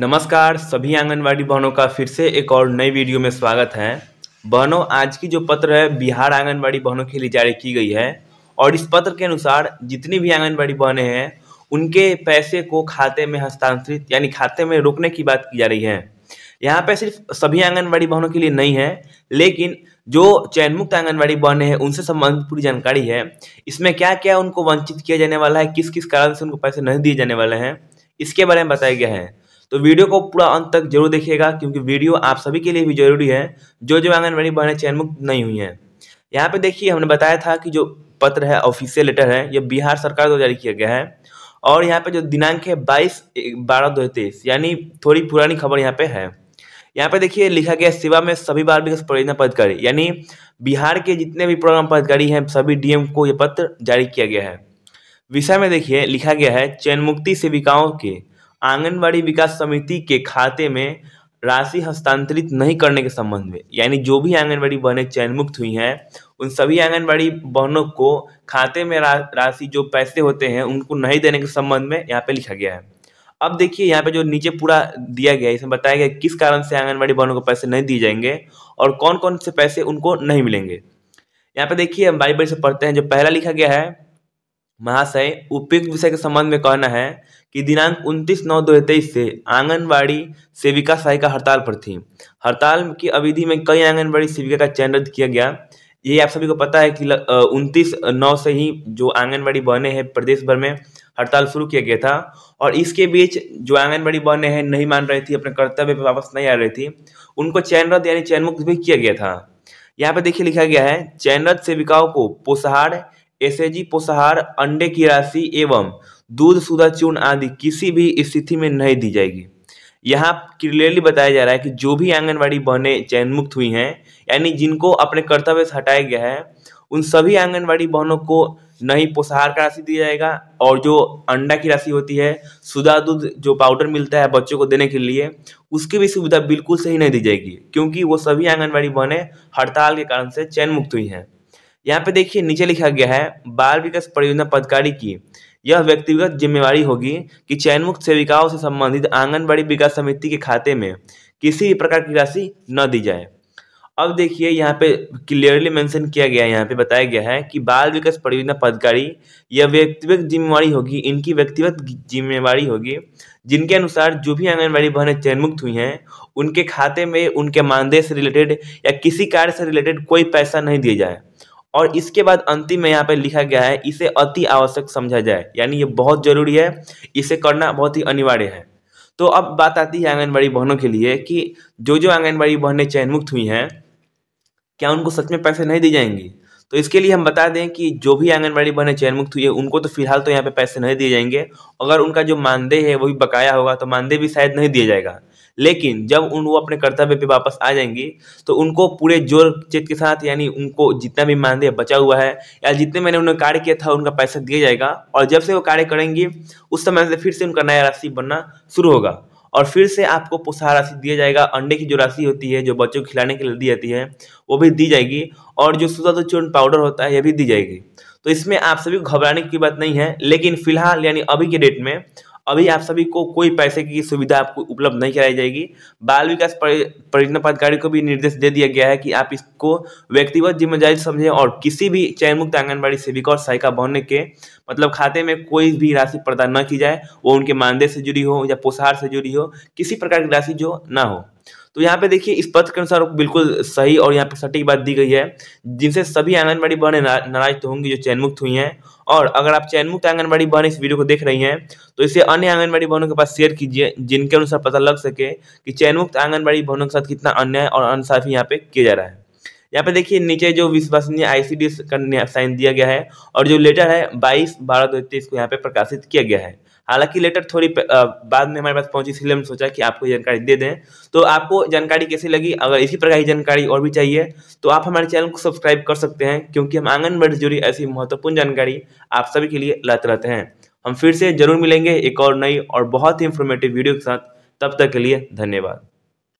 नमस्कार सभी आंगनबाड़ी बहनों का फिर से एक और नई वीडियो में स्वागत है बहनों आज की जो पत्र है बिहार आंगनबाड़ी बहनों के लिए जारी की गई है और इस पत्र के अनुसार जितनी भी आंगनबाड़ी बहनें हैं उनके पैसे को खाते में हस्तांतरित यानी खाते में रोकने की बात की जा रही है यहाँ पे सिर्फ सभी आंगनबाड़ी बहनों के लिए नहीं है लेकिन जो चयनमुक्त आंगनबाड़ी बहनें हैं उनसे संबंधित पूरी जानकारी है इसमें क्या क्या उनको वंचित किया जाने वाला है किस किस कारण से उनको पैसे नहीं दिए जाने वाले हैं इसके बारे में बताया गया है तो वीडियो को पूरा अंत तक जरूर देखिएगा क्योंकि वीडियो आप सभी के लिए भी जरूरी है जो जो आंगनबाड़ी बहनें चयनमुक्त नहीं हुई हैं यहाँ पे देखिए हमने बताया था कि जो पत्र है ऑफिशियल लेटर है ये बिहार सरकार द्वारा जारी किया गया है और यहाँ पे जो दिनांक है बाईस बारह दो यानी थोड़ी पुरानी खबर यहाँ पे है यहाँ पे देखिए लिखा गया सेवा में सभी बाल विकास परियोजना पदकारी यानी बिहार के जितने भी प्रोग्राम पदकारी हैं सभी डीएम को यह पत्र जारी किया गया है विषय में देखिए लिखा गया है चयन मुक्ति सेविकाओं के आंगनबाड़ी विकास समिति के खाते में राशि हस्तांतरित नहीं करने के संबंध में यानी जो भी आंगनबाड़ी बहनें चयनमुक्त हुई हैं उन सभी आंगनबाड़ी बहनों को खाते में रा, राशि जो पैसे होते हैं उनको नहीं देने के संबंध में यहाँ पे लिखा गया है अब देखिए यहाँ पे जो नीचे पूरा दिया गया है इसमें बताया गया किस कारण से आंगनबाड़ी बहनों को पैसे नहीं दिए जाएंगे और कौन कौन से पैसे उनको नहीं मिलेंगे यहाँ पे देखिए हम बारी बारी से पढ़ते हैं जो पहला लिखा गया है महाशय उपयुक्त विषय के संबंध में कहना है कि दिनांक 29 नौ दो से आंगनबाड़ी सेविका सहायिका हड़ताल पर थी हड़ताल की अवधि में कई आंगनबाड़ी सेविका का चयन रद्द किया गया ये आप सभी को पता है कि उनतीस नौ से ही जो आंगनबाड़ी बहने हैं प्रदेश भर में हड़ताल शुरू किया गया था और इसके बीच जो आंगनबाड़ी बहने हैं नहीं मान रही थी अपने कर्तव्य पर वापस नहीं आ रही थी उनको रद्द यानी चयनमुक्त भी किया गया था यहाँ पर देखिए लिखा गया है चयनरद्द सेविकाओं को पोषहार एसएजी पोषाहार अंडे की राशि एवं दूध सुधा चूर्ण आदि किसी भी स्थिति में नहीं दी जाएगी यहाँ क्लियरली बताया जा रहा है कि जो भी आंगनबाड़ी बहनें चयनमुक्त हुई हैं यानी जिनको अपने कर्तव्य से हटाया गया है उन सभी आंगनबाड़ी बहनों को नहीं पोषाहार का राशि दिया जाएगा और जो अंडा की राशि होती है सुधा दूध जो पाउडर मिलता है बच्चों को देने के लिए उसकी भी सुविधा बिल्कुल सही नहीं दी जाएगी क्योंकि वो सभी आंगनबाड़ी बहनें हड़ताल के कारण से चयन मुक्त हुई हैं यहाँ पे देखिए नीचे लिखा गया है बाल विकास परियोजना पदकारी की यह व्यक्तिगत जिम्मेवारी होगी कि चयनमुक्त सेविकाओं से संबंधित आंगनबाड़ी विकास समिति के खाते में किसी भी प्रकार की राशि न दी जाए अब देखिए यहाँ पे क्लियरली मेंशन किया गया है यहाँ पे बताया गया है कि बाल विकास परियोजना पदकारी यह व्यक्तिगत जिम्मेवारी होगी इनकी व्यक्तिगत जिम्मेवारी होगी जिनके अनुसार जो भी आंगनबाड़ी बहनें चयनमुक्त हुई हैं उनके खाते में उनके मानदेय से रिलेटेड या किसी कार्य से रिलेटेड कोई पैसा नहीं दिया जाए और इसके बाद अंतिम में यहाँ पे लिखा गया है इसे अति आवश्यक समझा जाए यानी ये बहुत जरूरी है इसे करना बहुत ही अनिवार्य है तो अब बात आती है आंगनबाड़ी बहनों के लिए कि जो जो आंगनबाड़ी बहनें चयनमुक्त हुई हैं क्या उनको सच में पैसे नहीं दी जाएंगी तो इसके लिए हम बता दें कि जो भी आंगनबाड़ी बहनें चयनमुक्त हुई है उनको तो फिलहाल तो यहाँ पे पैसे नहीं दिए जाएंगे अगर उनका जो मानदेय है वो भी बकाया होगा तो मानदेय भी शायद नहीं दिया जाएगा लेकिन जब उन वो अपने कर्तव्य पे वापस आ जाएंगी तो उनको पूरे जोर चेत के साथ यानी उनको जितना भी मानदेय बचा हुआ है या जितने मैंने उन्हें कार्य किया था उनका पैसा दिया जाएगा और जब से वो कार्य करेंगी उस समय से फिर से उनका नया राशि बनना शुरू होगा और फिर से आपको पोषा राशि दिया जाएगा अंडे की जो राशि होती है जो बच्चों को खिलाने के लिए दी जाती है वो भी दी जाएगी और जो तो चूर्ण पाउडर होता है यह भी दी जाएगी तो इसमें आप सभी को घबराने की बात नहीं है लेकिन फिलहाल यानी अभी के डेट में अभी आप सभी को कोई पैसे की सुविधा आपको उपलब्ध नहीं कराई जाएगी बाल विकास परियोजना पदाधिकारी को भी निर्देश दे दिया गया है कि आप इसको व्यक्तिगत जिम्मेदारी समझें और किसी भी चयनमुक्त आंगनबाड़ी सेविका और सहायिका भवन के मतलब खाते में कोई भी राशि प्रदान न की जाए वो उनके मानदेय से जुड़ी हो या पोषाहार से जुड़ी हो किसी प्रकार की राशि जो ना हो तो यहाँ पे देखिए इस पथ के अनुसार बिल्कुल सही और यहाँ पे सटीक बात दी गई है जिनसे सभी आंगनबाड़ी बहने नाराज तो होंगी जो चयनमुक्त हुई हैं और अगर आप चयनमुक्त आंगनबाड़ी बहन इस वीडियो को देख रही हैं तो इसे अन्य आंगनबाड़ी बहनों के पास शेयर कीजिए जिनके अनुसार पता लग सके कि चयनमुक्त आंगनबाड़ी बहनों के साथ कितना अन्याय और अनसाफी यहाँ पे किया जा रहा है यहाँ पे देखिए नीचे जो विश्वसनीय आईसीडी का साइन दिया गया है और जो लेटर है बाईस बारह दो को यहाँ पे प्रकाशित किया गया है हालांकि लेटर थोड़ी बाद में हमारे पास पहुंची इसलिए हम सोचा कि आपको जानकारी दे दें तो आपको जानकारी कैसी लगी अगर इसी प्रकार की जानकारी और भी चाहिए तो आप हमारे चैनल को सब्सक्राइब कर सकते हैं क्योंकि हम आंगनबाड़ी से जुड़ी ऐसी महत्वपूर्ण जानकारी आप सभी के लिए लाते रहते हैं हम फिर से जरूर मिलेंगे एक और नई और बहुत ही इन्फॉर्मेटिव वीडियो के साथ तब तक के लिए धन्यवाद